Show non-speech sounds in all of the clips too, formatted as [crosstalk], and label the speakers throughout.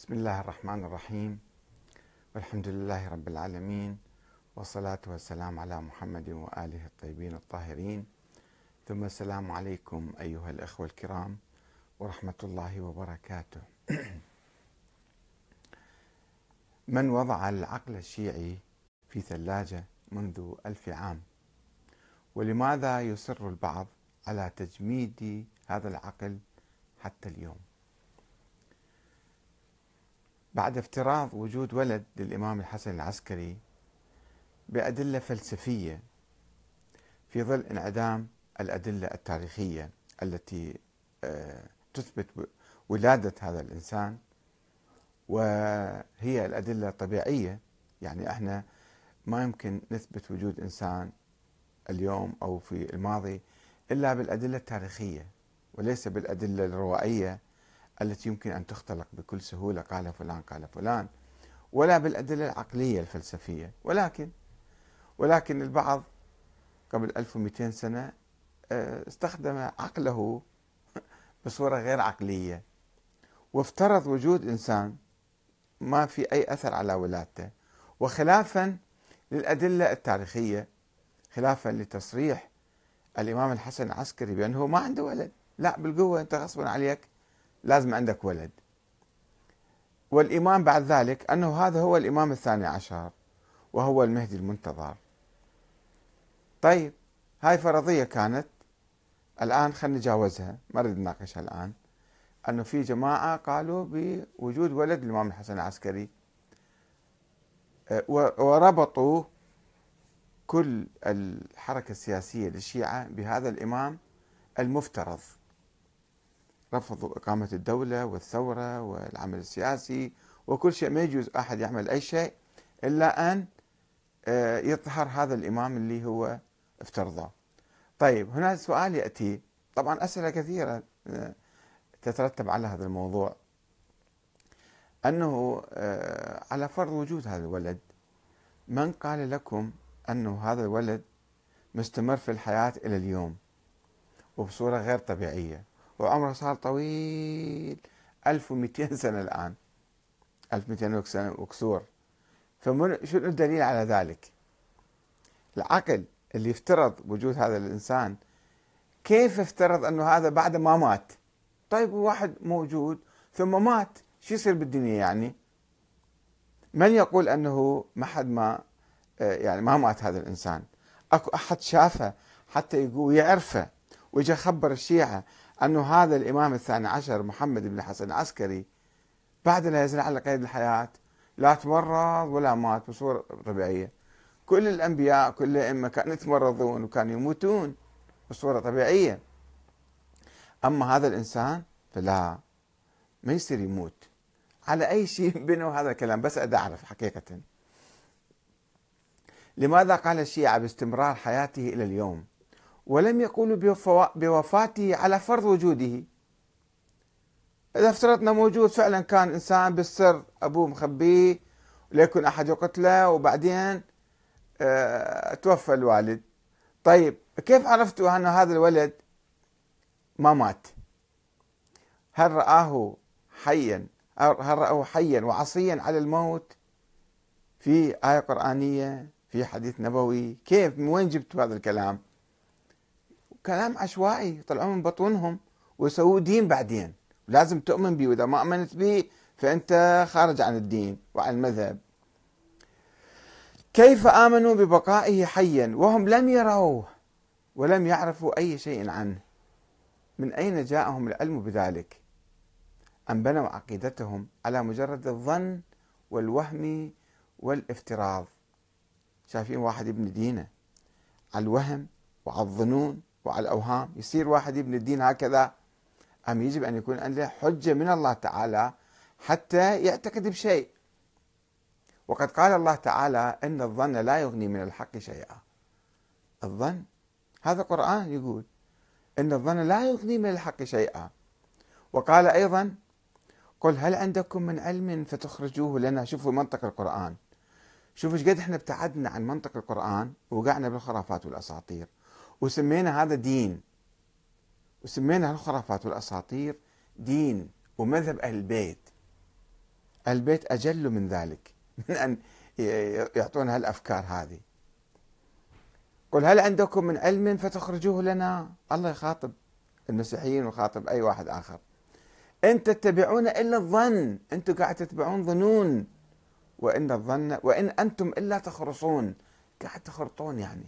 Speaker 1: بسم الله الرحمن الرحيم والحمد لله رب العالمين والصلاة والسلام على محمد وآله الطيبين الطاهرين ثم السلام عليكم أيها الأخوة الكرام ورحمة الله وبركاته [clears throat] من وضع العقل الشيعي في ثلاجة منذ ألف عام ولماذا يصر البعض على تجميد هذا العقل حتى اليوم بعد افتراض وجود ولد للإمام الحسن العسكري بأدلة فلسفية في ظل انعدام الأدلة التاريخية التي آه، تثبت ولادة هذا الإنسان وهي الأدلة الطبيعية يعني احنا ما يمكن نثبت وجود إنسان اليوم أو في الماضي إلا بالأدلة التاريخية وليس بالأدلة الروائية التي يمكن أن تختلق بكل سهولة قال فلان قال فلان ولا بالأدلة العقلية الفلسفية ولكن ولكن البعض قبل 1200 سنة آه، استخدم عقله [laughs] بصورة غير عقلية وافترض وجود إنسان ما في أي أثر على ولادته وخلافا للأدلة التاريخية خلافا لتصريح الإمام الحسن العسكري بأنه ما عنده ولد لا بالقوة أنت غصبا عليك لازم عندك ولد والإمام بعد ذلك أنه هذا هو الإمام الثاني عشر وهو المهدي المنتظر طيب هاي فرضية كانت الآن خلينا نتجاوزها ما نريد نناقشها الآن أنه في جماعة قالوا بوجود ولد الإمام الحسن العسكري أه، وربطوا كل الحركة السياسية للشيعة بهذا الإمام المفترض رفضوا إقامة الدولة والثورة والعمل السياسي وكل شيء ما يجوز أحد يعمل أي شيء إلا أن آه، يظهر هذا الإمام اللي هو افترضه طيب هنا سؤال يأتي طبعا أسئلة كثيرة آه، تترتب على هذا الموضوع أنه آه، على فرض وجود هذا الولد من قال لكم أنه هذا الولد مستمر في الحياة إلى اليوم وبصورة غير طبيعية وعمره صار طويل 1200 سنة الآن 1200 سنة وكسور فمن شنو الدليل على ذلك العقل اللي يفترض وجود هذا الإنسان كيف افترض أنه هذا بعد ما مات طيب واحد موجود ثم مات شو يصير بالدنيا يعني من يقول أنه ما حد ما آه، يعني ما مات هذا الإنسان اكو احد شافه حتى يقول يعرفه وجاء خبر الشيعة أنه هذا الإمام الثاني عشر محمد بن الحسن العسكري بعد لا يزال على قيد الحياة لا تمرض ولا مات بصورة طبيعية كل الأنبياء كل الأئمة كانوا يتمرضون وكانوا يموتون بصورة طبيعية أما هذا الإنسان فلا ما يصير يموت على أي شيء [laughs] بنوا هذا الكلام بس أدى أعرف حقيقة لماذا قال الشيعة باستمرار حياته إلى اليوم ولم يقولوا بوفاته على فرض وجوده إذا افترضنا موجود فعلا كان إنسان بالسر أبوه مخبيه ليكن أحد يقتله وبعدين اه توفى الوالد طيب كيف عرفتوا أن هذا الولد ما مات هل رآه حيا هل رأوه حيا وعصيا على الموت في آية قرآنية في حديث نبوي كيف من وين جبتوا هذا الكلام كلام عشوائي يطلعون من بطونهم ويسووا دين بعدين لازم تؤمن به واذا ما امنت به فانت خارج عن الدين وعن المذهب كيف امنوا ببقائه حيا وهم لم يروه ولم يعرفوا اي شيء عنه من اين جاءهم العلم بذلك ان بنوا عقيدتهم على مجرد الظن والوهم والافتراض شايفين واحد ابن دينه على الوهم وعلى الظنون وعلى الأوهام يصير واحد يبني الدين هكذا أم يجب أن يكون عنده حجة من الله تعالى حتى يعتقد بشيء وقد قال الله تعالى إن الظن لا يغني من الحق شيئا الظن هذا القرآن يقول إن الظن لا يغني من الحق شيئا وقال أيضا قل هل عندكم من علم فتخرجوه لنا شوفوا منطق القرآن شوفوا ايش قد احنا ابتعدنا عن منطق القرآن ووقعنا بالخرافات والأساطير وسمينا هذا دين وسمينا هالخرافات والأساطير دين ومذهب أهل البيت البيت أجل من ذلك من أن يعطونا هالأفكار هذه قل هل عندكم من علم فتخرجوه لنا الله يخاطب المسيحيين ويخاطب أي واحد آخر إن تتبعون إلا الظن أنتم قاعد تتبعون ظنون وإن الظن وإن أنتم إلا تخرصون قاعد تخرطون يعني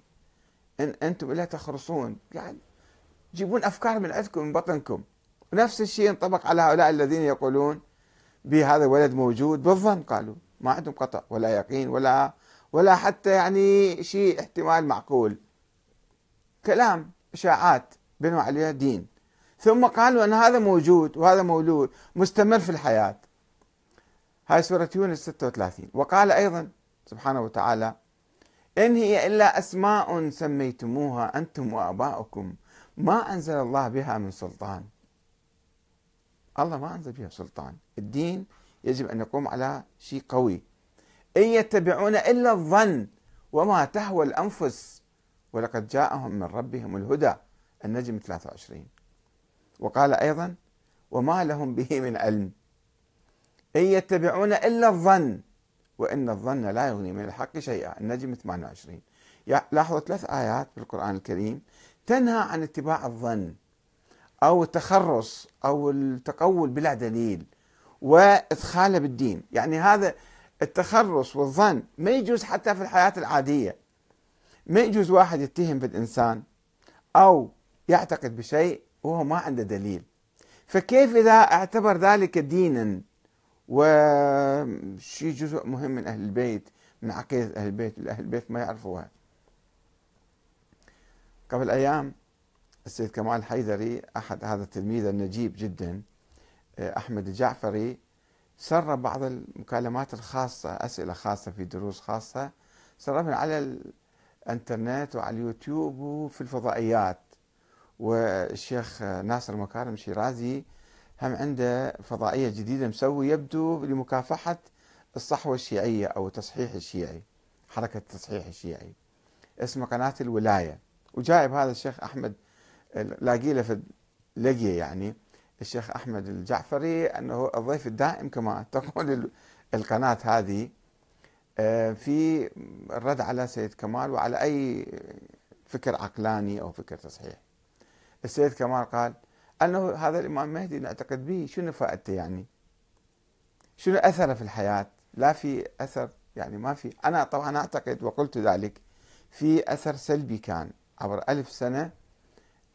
Speaker 1: إن أنتم إلا تخرصون يعني تجيبون أفكار من عندكم من بطنكم ونفس الشيء ينطبق على هؤلاء الذين يقولون بهذا الولد موجود بالظن قالوا ما عندهم قطع ولا يقين ولا ولا حتى يعني شيء احتمال معقول كلام اشاعات بنوا عليها دين ثم قالوا ان هذا موجود وهذا مولود مستمر في الحياه هاي سوره يونس 36 وقال ايضا سبحانه وتعالى إن هي إلا أسماء سميتموها أنتم وآباؤكم ما أنزل الله بها من سلطان الله ما أنزل بها سلطان الدين يجب أن يقوم على شيء قوي إن يتبعون إلا الظن وما تهوى الأنفس ولقد جاءهم من ربهم الهدى النجم 23 وقال أيضا وما لهم به من علم إن يتبعون إلا الظن وإن الظن لا يغني من الحق شيئا النجم 28 لاحظوا ثلاث آيات في القرآن الكريم تنهى عن اتباع الظن أو التخرص أو التقول بلا دليل وإدخاله بالدين يعني هذا التخرص والظن ما يجوز حتى في الحياة العادية ما يجوز واحد يتهم بالإنسان أو يعتقد بشيء وهو ما عنده دليل فكيف إذا اعتبر ذلك دينا وشي جزء مهم من أهل البيت من عقيدة أهل البيت أهل البيت ما يعرفوها قبل أيام السيد كمال حيدري أحد هذا التلميذ النجيب جدا آه، أحمد الجعفري سرب بعض المكالمات الخاصة أسئلة خاصة في دروس خاصة سربها على الانترنت وعلى اليوتيوب وفي الفضائيات والشيخ ناصر مكارم شيرازي هم عنده فضائية جديدة مسوي يبدو لمكافحة الصحوة الشيعية أو التصحيح الشيعي حركة التصحيح الشيعي اسمه قناة الولاية وجايب هذا الشيخ أحمد لاقي له في لقيه يعني الشيخ أحمد الجعفري أنه الضيف الدائم كما تقول القناة هذه آه، في الرد على سيد كمال وعلى أي فكر عقلاني أو فكر تصحيح السيد كمال قال أنه هذا الإمام المهدي نعتقد به شنو فائدته يعني شنو أثره في الحياة لا في أثر يعني ما في أنا طبعا أعتقد وقلت ذلك في أثر سلبي كان عبر ألف سنة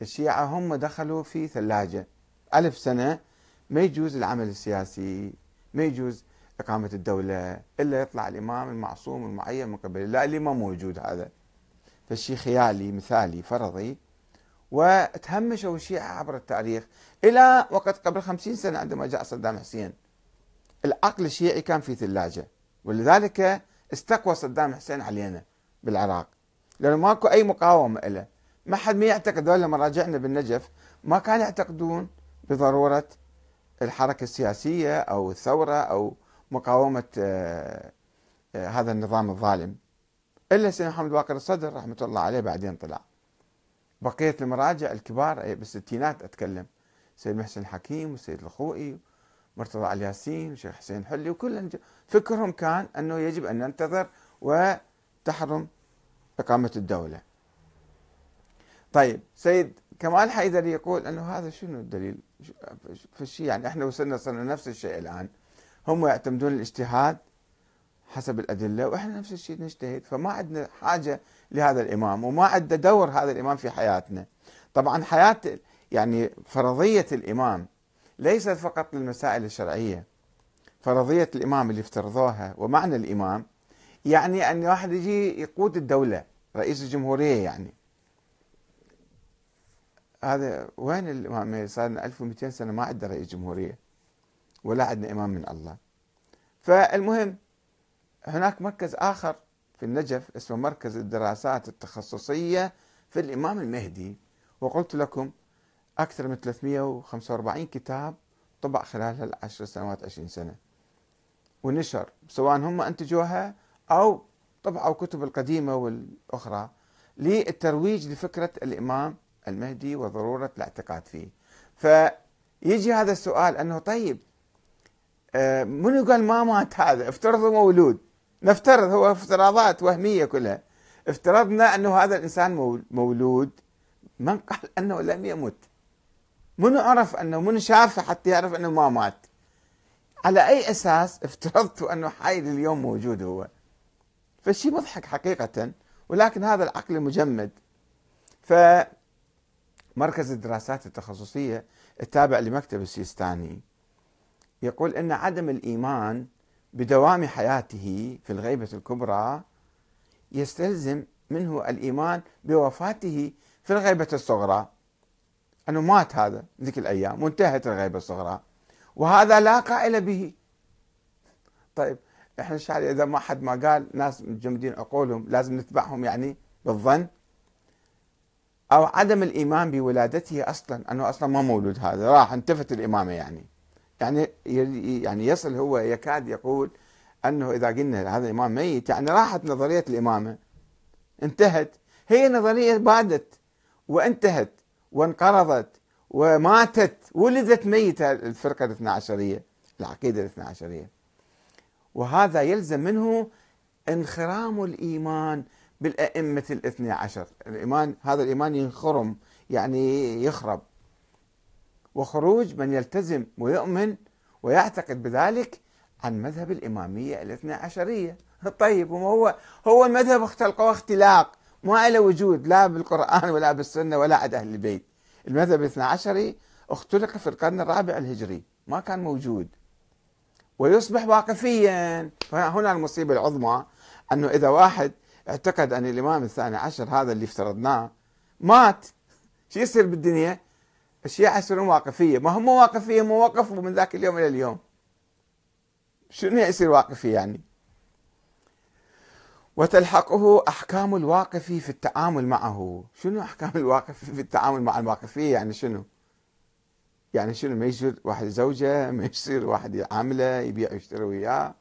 Speaker 1: الشيعة هم دخلوا في ثلاجة ألف سنة ما يجوز العمل السياسي ما يجوز إقامة الدولة إلا يطلع الإمام المعصوم المعين من قبل الله اللي ما موجود هذا فالشيء خيالي مثالي فرضي وتهمشوا الشيعة عبر التاريخ إلى وقت قبل خمسين سنة عندما جاء صدام حسين العقل الشيعي كان في ثلاجة ولذلك استقوى صدام حسين علينا بالعراق لأنه ماكو أي مقاومة له ما حد ما يعتقد ولا مراجعنا بالنجف ما كانوا يعتقدون بضرورة الحركة السياسية أو الثورة أو مقاومة آه، آه، هذا النظام الظالم إلا سيدنا محمد باقر الصدر رحمة الله عليه بعدين طلع بقية المراجع الكبار إيه، بالستينات أتكلم سيد محسن الحكيم والسيد الخوئي مرتضى الياسين والشيخ حسين حلي وكل فكرهم كان أنه يجب أن ننتظر وتحرم إقامة الدولة طيب سيد كمال حيدري يقول أنه هذا شنو الدليل في الشيء يعني إحنا وصلنا صرنا نفس الشيء الآن هم يعتمدون الاجتهاد حسب الأدلة وإحنا نفس الشيء نجتهد فما عندنا حاجة لهذا الامام وما عنده دور هذا الامام في حياتنا طبعا حياه يعني فرضيه الامام ليست فقط للمسائل الشرعيه فرضيه الامام اللي افترضوها ومعنى الامام يعني ان واحد يجي يقود الدوله رئيس الجمهوريه يعني هذا وين الامام صار لنا 1200 سنه ما عندنا رئيس جمهوريه ولا عندنا امام من الله فالمهم هناك مركز اخر في النجف اسمه مركز الدراسات التخصصية في الإمام المهدي وقلت لكم أكثر من 345 كتاب طبع خلال العشر سنوات 20 سنة ونشر سواء هم أنتجوها أو طبعوا كتب القديمة والأخرى للترويج لفكرة الإمام المهدي وضرورة الاعتقاد فيه فيجي هذا السؤال أنه طيب آه، منو قال ما مات هذا افترضوا مولود نفترض هو افتراضات وهمية كلها افترضنا أنه هذا الإنسان مولود من قال أنه لم يمت من عرف أنه من شافه حتى يعرف أنه ما مات على أي أساس افترضت أنه حي اليوم موجود هو فالشيء مضحك حقيقة ولكن هذا العقل المجمد فمركز الدراسات التخصصية التابع لمكتب السيستاني يقول أن عدم الإيمان بدوام حياته في الغيبة الكبرى يستلزم منه الإيمان بوفاته في الغيبة الصغرى أنه مات هذا ذيك الأيام وانتهت الغيبة الصغرى وهذا لا قائل به طيب احنا شعر اذا ما حد ما قال ناس متجمدين عقولهم لازم نتبعهم يعني بالظن او عدم الايمان بولادته اصلا انه اصلا ما مولود هذا راح انتفت الامامه يعني يعني يعني يصل هو يكاد يقول انه اذا قلنا هذا الامام ميت يعني راحت نظريه الامامه انتهت هي نظريه بادت وانتهت وانقرضت وماتت ولدت ميته الفرقه الاثنا عشريه العقيده الاثنا عشريه وهذا يلزم منه انخرام الايمان بالائمه الاثني عشر الايمان هذا الايمان ينخرم يعني يخرب وخروج من يلتزم ويؤمن ويعتقد بذلك عن مذهب الإمامية الاثنى عشرية طيب وما هو هو المذهب اختلقوه اختلاق ما له وجود لا بالقرآن ولا بالسنة ولا عند أهل البيت المذهب الاثنى عشري اختلق في القرن الرابع الهجري ما كان موجود ويصبح واقفيا فهنا المصيبة العظمى أنه إذا واحد اعتقد أن الإمام الثاني عشر هذا اللي افترضناه مات شو يصير بالدنيا الشيعة يصيرون واقفية ما هم واقفية هم وقفوا من ذاك اليوم إلى اليوم شنو يصير واقفي يعني وتلحقه أحكام الواقفي في التعامل معه شنو أحكام الواقفي في التعامل مع الواقفية يعني شنو يعني شنو ما يصير واحد زوجة ما يصير واحد يعامله يبيع ويشتري وياه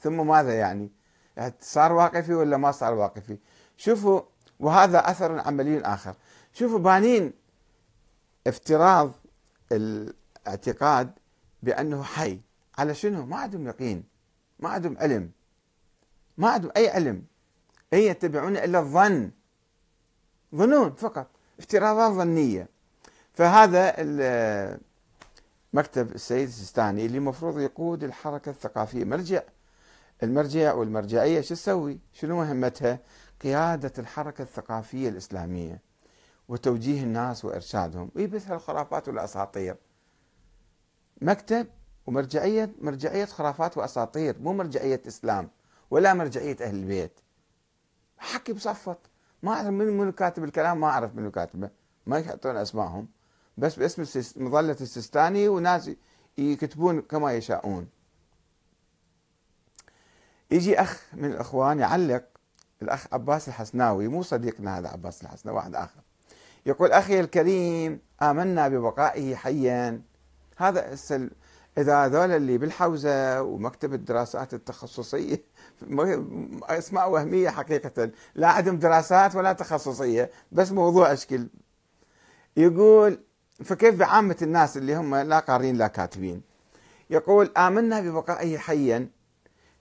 Speaker 1: ثم ماذا يعني؟, يعني صار واقفي ولا ما صار واقفي شوفوا وهذا أثر عملي آخر شوفوا بانين افتراض الاعتقاد بانه حي على شنو؟ ما عندهم يقين ما عندهم علم ما عندهم اي علم اي يتبعون الا الظن ظنون فقط افتراضات ظنيه فهذا مكتب السيد السيستاني اللي المفروض يقود الحركه الثقافيه مرجع المرجع والمرجعيه شو تسوي؟ شنو مهمتها؟ قياده الحركه الثقافيه الاسلاميه وتوجيه الناس وإرشادهم ويبث إيه الخرافات والأساطير مكتب ومرجعية مرجعية خرافات وأساطير مو مرجعية إسلام ولا مرجعية أهل البيت حكي بصفط ما أعرف من منو كاتب الكلام ما أعرف منو كاتبه ما يحطون أسمائهم بس باسم مظلة السيستاني وناس يكتبون كما يشاءون يجي أخ من الإخوان يعلق الأخ عباس الحسناوي مو صديقنا هذا عباس الحسناوي واحد آخر يقول أخي الكريم آمنا ببقائه حيا هذا إذا هذول اللي بالحوزة ومكتب الدراسات التخصصية [laughs] أسماء وهمية حقيقة لا عندهم دراسات ولا تخصصية بس موضوع أشكل يقول فكيف بعامة الناس اللي هم لا قارين لا كاتبين يقول آمنا ببقائه حيا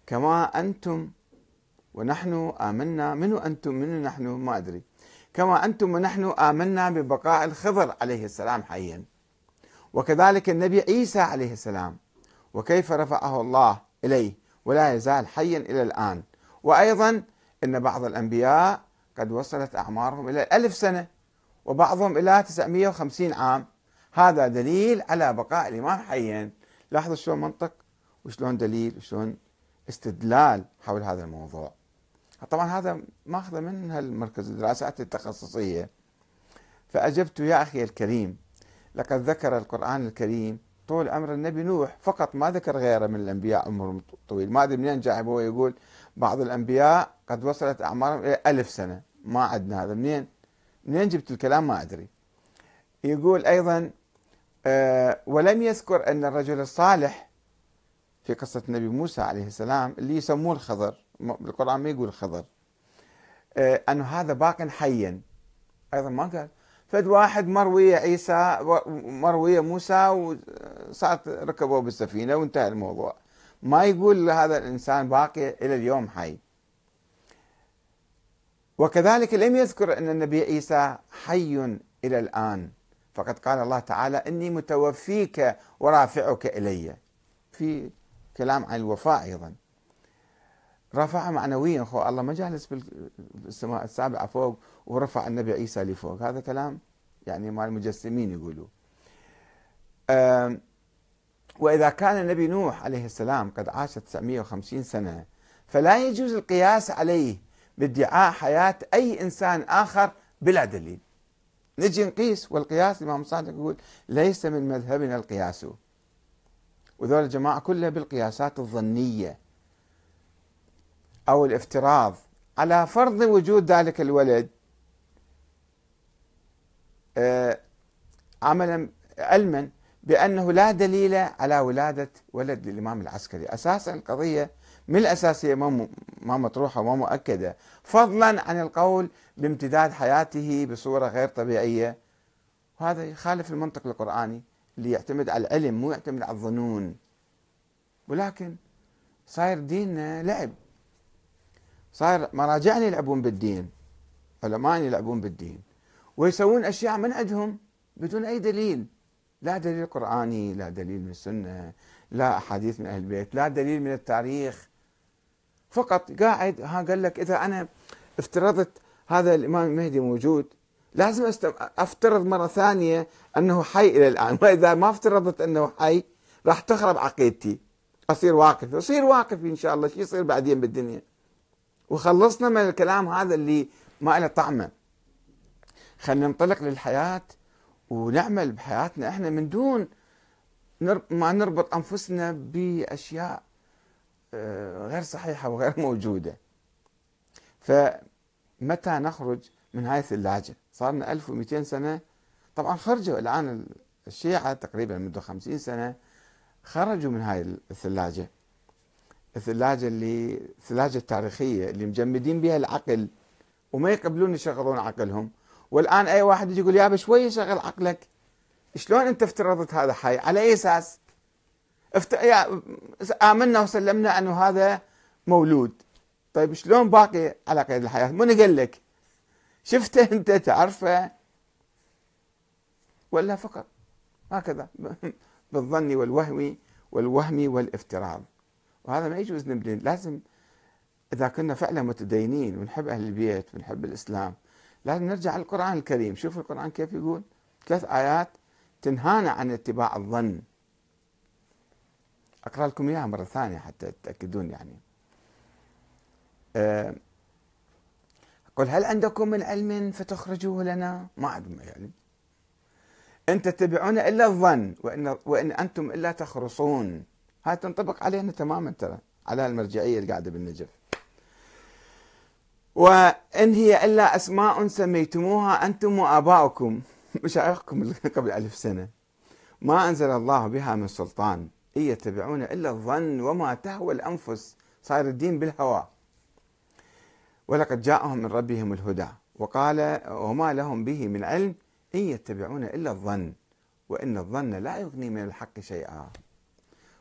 Speaker 1: كما أنتم ونحن آمنا منو أنتم منو نحن ما أدري كما أنتم ونحن آمنا ببقاء الخضر عليه السلام حيا وكذلك النبي عيسى عليه السلام وكيف رفعه الله إليه ولا يزال حيا إلى الآن وأيضا أن بعض الأنبياء قد وصلت أعمارهم إلى الف سنة وبعضهم إلى 950 عام هذا دليل على بقاء الإمام حيا لاحظوا شلون منطق وشلون دليل وشلون استدلال حول هذا الموضوع طبعا هذا ماخذه من هالمركز الدراسات التخصصيه فاجبت يا اخي الكريم لقد ذكر القران الكريم طول عمر النبي نوح فقط ما ذكر غيره من الانبياء عمرهم طويل ما ادري منين جايب هو يقول بعض الانبياء قد وصلت اعمارهم الى ألف سنه ما عندنا هذا منين منين جبت الكلام ما ادري يقول ايضا أه ولم يذكر ان الرجل الصالح في قصه النبي موسى عليه السلام اللي يسموه الخضر القرآن ما يقول خضر آه، أنه هذا باق حيا أيضا ما قال فد واحد مروي عيسى مروي موسى وصارت ركبوا بالسفينة وانتهى الموضوع ما يقول هذا الإنسان باقي إلى اليوم حي وكذلك لم يذكر أن النبي عيسى حي إلى الآن فقد قال الله تعالى إني متوفيك ورافعك إلي في كلام عن الوفاء أيضا رفعها معنويا خو الله ما جالس بالسماء السابعة فوق ورفع النبي عيسى لفوق هذا كلام يعني مال المجسمين يقولوا وإذا كان النبي نوح عليه السلام قد عاش 950 سنة فلا يجوز القياس عليه بادعاء حياة أي إنسان آخر بلا دليل نجي نقيس والقياس الإمام صادق يقول ليس من مذهبنا القياس وذول الجماعة كلها بالقياسات الظنية أو الافتراض على فرض وجود ذلك الولد آه، عملا علما بأنه لا دليل على ولادة ولد للإمام العسكري أساسا القضية من الاساسيه ما مطروحة وما مؤكدة فضلا عن القول بامتداد حياته بصورة غير طبيعية وهذا يخالف المنطق القرآني اللي يعتمد على العلم مو يعتمد على الظنون ولكن صاير ديننا لعب صار مراجعنا يلعبون بالدين علماء يلعبون بالدين ويسوون اشياء من عندهم بدون اي دليل لا دليل قراني لا دليل من السنه لا احاديث من اهل البيت لا دليل من التاريخ فقط قاعد ها قال لك اذا انا افترضت هذا الامام المهدي موجود لازم أستم... افترض مره ثانيه انه حي الى الان [laughs] واذا ما افترضت انه حي راح تخرب عقيدتي اصير واقف اصير واقف ان شاء الله شو يصير بعدين بالدنيا وخلصنا من الكلام هذا اللي ما له طعمه خلينا ننطلق للحياة ونعمل بحياتنا احنا من دون ما نربط انفسنا باشياء آه، غير صحيحة وغير موجودة فمتى نخرج من هاي الثلاجة صار لنا 1200 سنة طبعا خرجوا الآن الشيعة تقريبا منذ 50 سنة خرجوا من هاي الثلاجة الثلاجه اللي الثلاجه التاريخيه اللي مجمدين بها العقل وما يقبلون يشغلون عقلهم والان اي واحد يجي يقول يابا بشوي شغل عقلك شلون انت افترضت هذا حي على اي اساس افت... يا... امنا وسلمنا انه هذا مولود طيب شلون باقي على قيد الحياه من قال لك شفته انت تعرفه ولا فقط هكذا [laughs] بالظن والوهم والوهم والافتراض وهذا ما يجوز نبني لازم إذا كنا فعلا متدينين ونحب أهل البيت ونحب الإسلام لازم نرجع للقرآن الكريم شوف القرآن كيف يقول ثلاث آيات تنهانا عن اتباع الظن أقرأ لكم إياها مرة ثانية حتى تتأكدون يعني أه قل هل عندكم من علم فتخرجوه لنا ما عندهم علم أن تتبعون إلا الظن وإن, وإن أنتم إلا تخرصون هاي تنطبق علينا تماما ترى على المرجعية اللي قاعدة بالنجف وإن هي إلا أسماء سميتموها أنتم وآباؤكم [laughs] مشايخكم اللي قبل ألف سنة ما أنزل الله بها من سلطان إن يتبعون إلا الظن وما تهوى الأنفس صار الدين بالهوى ولقد جاءهم من ربهم الهدى وقال وما لهم به من علم إن يتبعون إلا الظن وإن الظن لا يغني من الحق شيئا